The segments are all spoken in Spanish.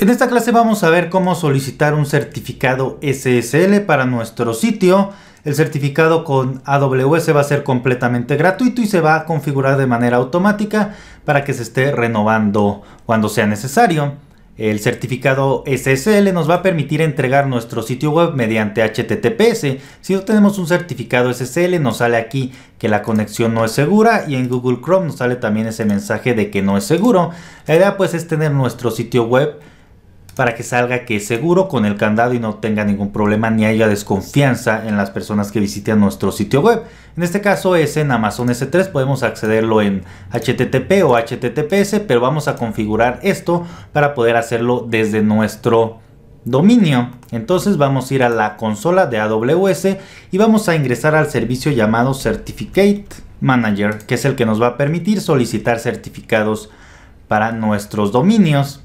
En esta clase vamos a ver cómo solicitar un certificado SSL para nuestro sitio. El certificado con AWS va a ser completamente gratuito y se va a configurar de manera automática para que se esté renovando cuando sea necesario. El certificado SSL nos va a permitir entregar nuestro sitio web mediante HTTPS. Si no tenemos un certificado SSL nos sale aquí que la conexión no es segura y en Google Chrome nos sale también ese mensaje de que no es seguro. La idea pues es tener nuestro sitio web para que salga que es seguro con el candado y no tenga ningún problema ni haya desconfianza en las personas que visiten nuestro sitio web. En este caso es en Amazon S3, podemos accederlo en HTTP o HTTPS, pero vamos a configurar esto para poder hacerlo desde nuestro dominio. Entonces vamos a ir a la consola de AWS y vamos a ingresar al servicio llamado Certificate Manager, que es el que nos va a permitir solicitar certificados para nuestros dominios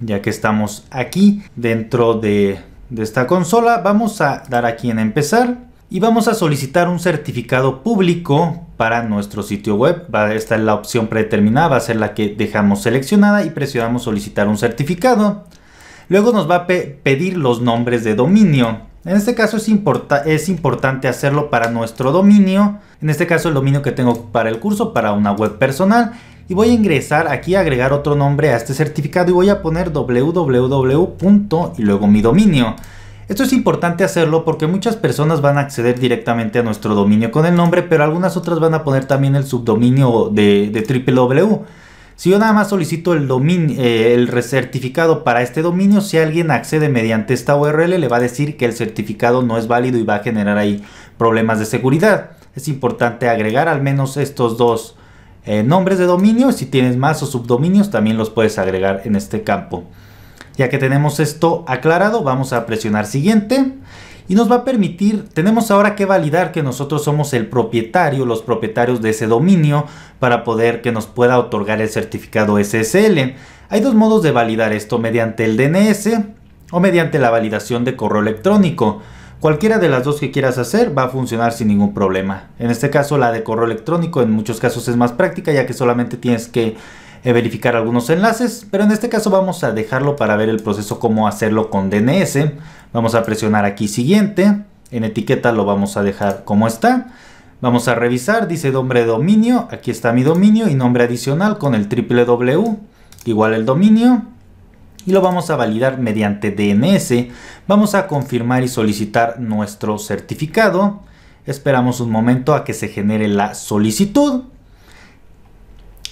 ya que estamos aquí dentro de, esta consola vamos a dar aquí en empezar y vamos a solicitar un certificado público para nuestro sitio web. Esta es la opción predeterminada, va a ser la que dejamos seleccionada y presionamos solicitar un certificado. Luego nos va a pedir los nombres de dominio. En este caso es, es importante hacerlo para nuestro dominio. En este caso el dominio que tengo para el curso, para una web personal y voy a ingresar aquí a agregar otro nombre a este certificado y voy a poner www. y luego mi dominio. Esto es importante hacerlo porque muchas personas van a acceder directamente a nuestro dominio con el nombre, pero algunas otras van a poner también el subdominio de, www. Si yo nada más solicito el, dominio, eh, el certificado para este dominio, si alguien accede mediante esta URL, le va a decir que el certificado no es válido y va a generar ahí problemas de seguridad. Es importante agregar al menos estos dos eh, nombres de dominio. Si tienes más o subdominios, también los puedes agregar en este campo. Ya que tenemos esto aclarado, vamos a presionar siguiente. Y nos va a permitir, tenemos ahora que validar que nosotros somos el propietario, los propietarios de ese dominio, para poder que nos pueda otorgar el certificado SSL. Hay dos modos de validar esto, mediante el DNS o mediante la validación de correo electrónico. Cualquiera de las dos que quieras hacer va a funcionar sin ningún problema. En este caso la de correo electrónico en muchos casos es más práctica ya que solamente tienes que eh, verificar algunos enlaces, pero en este caso vamos a dejarlo para ver el proceso cómo hacerlo con DNS. Vamos a presionar aquí siguiente, en etiqueta lo vamos a dejar como está. Vamos a revisar, dice nombre dominio, aquí está mi dominio y nombre adicional con el www, igual el dominio y lo vamos a validar mediante DNS. Vamos a confirmar y solicitar nuestro certificado. Esperamos un momento a que se genere la solicitud.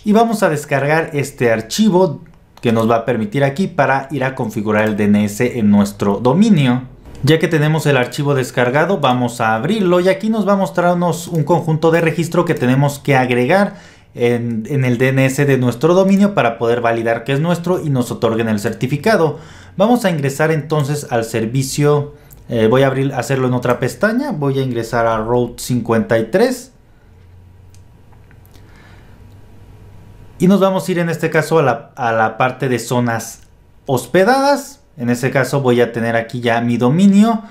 Y vamos a descargar este archivo que nos va a permitir aquí para ir a configurar el DNS en nuestro dominio. Ya que tenemos el archivo descargado, vamos a abrirlo y aquí nos va a mostrarnos un conjunto de registro que tenemos que agregar en, el DNS de nuestro dominio para poder validar que es nuestro y nos otorguen el certificado. Vamos a ingresar entonces al servicio. Eh, voy a abrir, hacerlo en otra pestaña. Voy a ingresar a Route 53. Y nos vamos a ir en este caso a la, a la parte de zonas hospedadas. En este caso voy a tener aquí ya mi dominio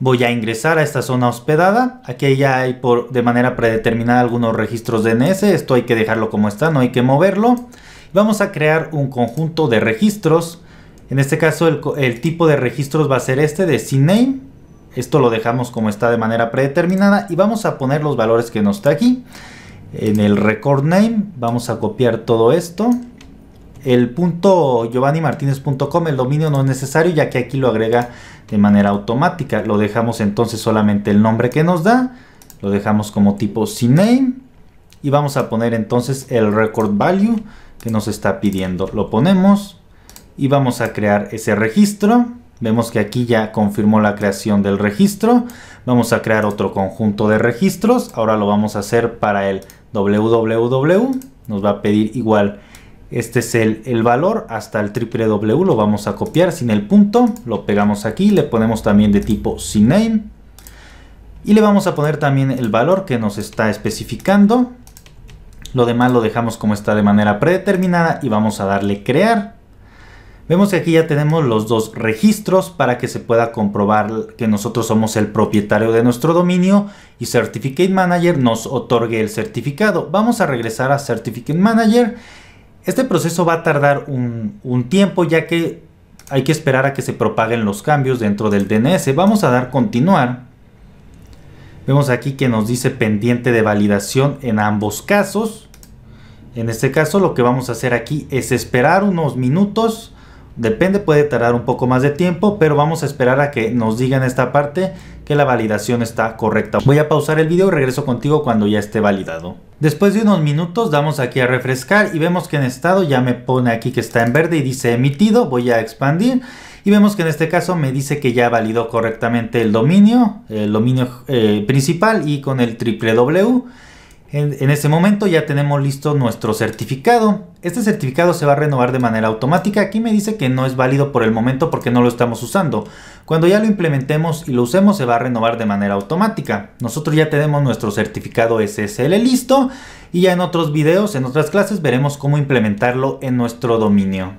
voy a ingresar a esta zona hospedada. Aquí ya hay por, de manera predeterminada algunos registros DNS. Esto hay que dejarlo como está, no hay que moverlo. Vamos a crear un conjunto de registros. En este caso el, tipo de registros va a ser este de CNAME. Esto lo dejamos como está de manera predeterminada y vamos a poner los valores que nos está aquí. En el record name vamos a copiar todo esto. El punto giovannimartinez.com, el dominio no es necesario ya que aquí lo agrega de manera automática. Lo dejamos entonces solamente el nombre que nos da, lo dejamos como tipo CNAME y vamos a poner entonces el record value que nos está pidiendo. Lo ponemos y vamos a crear ese registro. Vemos que aquí ya confirmó la creación del registro. Vamos a crear otro conjunto de registros. Ahora lo vamos a hacer para el www. Nos va a pedir igual este es el, valor hasta el triple lo vamos a copiar sin el punto, lo pegamos aquí, le ponemos también de tipo CNAME y le vamos a poner también el valor que nos está especificando. Lo demás lo dejamos como está de manera predeterminada y vamos a darle crear. Vemos que aquí ya tenemos los dos registros para que se pueda comprobar que nosotros somos el propietario de nuestro dominio y Certificate Manager nos otorgue el certificado. Vamos a regresar a Certificate Manager este proceso va a tardar un, tiempo ya que hay que esperar a que se propaguen los cambios dentro del DNS. Vamos a dar continuar. Vemos aquí que nos dice pendiente de validación en ambos casos. En este caso lo que vamos a hacer aquí es esperar unos minutos Depende, puede tardar un poco más de tiempo, pero vamos a esperar a que nos digan esta parte que la validación está correcta. Voy a pausar el video y regreso contigo cuando ya esté validado. Después de unos minutos damos aquí a refrescar y vemos que en estado ya me pone aquí que está en verde y dice emitido, voy a expandir. Y vemos que en este caso me dice que ya validó correctamente el dominio, el dominio eh, principal y con el www en, ese momento ya tenemos listo nuestro certificado. Este certificado se va a renovar de manera automática. Aquí me dice que no es válido por el momento porque no lo estamos usando. Cuando ya lo implementemos y lo usemos se va a renovar de manera automática. Nosotros ya tenemos nuestro certificado SSL listo y ya en otros videos, en otras clases veremos cómo implementarlo en nuestro dominio.